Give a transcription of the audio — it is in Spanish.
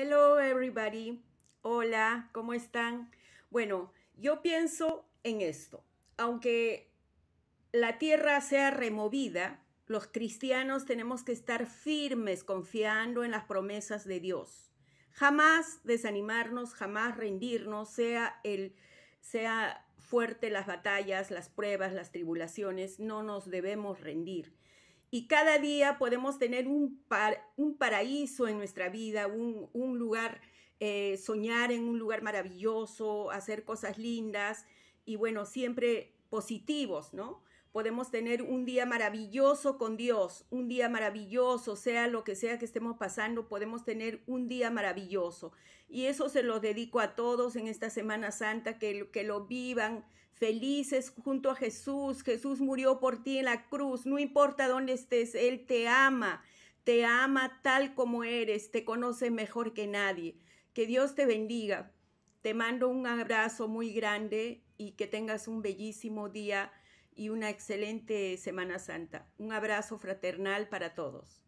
Hello everybody. Hola, ¿cómo están? Bueno, yo pienso en esto. Aunque la tierra sea removida, los cristianos tenemos que estar firmes confiando en las promesas de Dios. Jamás desanimarnos, jamás rendirnos, sea el sea fuerte las batallas, las pruebas, las tribulaciones, no nos debemos rendir. Y cada día podemos tener un, un paraíso en nuestra vida, un, lugar, eh, soñar en un lugar maravilloso, hacer cosas lindas y bueno, siempre positivos, ¿no? podemos tener un día maravilloso con Dios, un día maravilloso, sea lo que sea que estemos pasando, podemos tener un día maravilloso. Y eso se lo dedico a todos en esta Semana Santa, que, que lo vivan felices junto a Jesús. Jesús murió por ti en la cruz, no importa dónde estés, Él te ama, te ama tal como eres, te conoce mejor que nadie. Que Dios te bendiga. Te mando un abrazo muy grande y que tengas un bellísimo día y una excelente Semana Santa. Un abrazo fraternal para todos.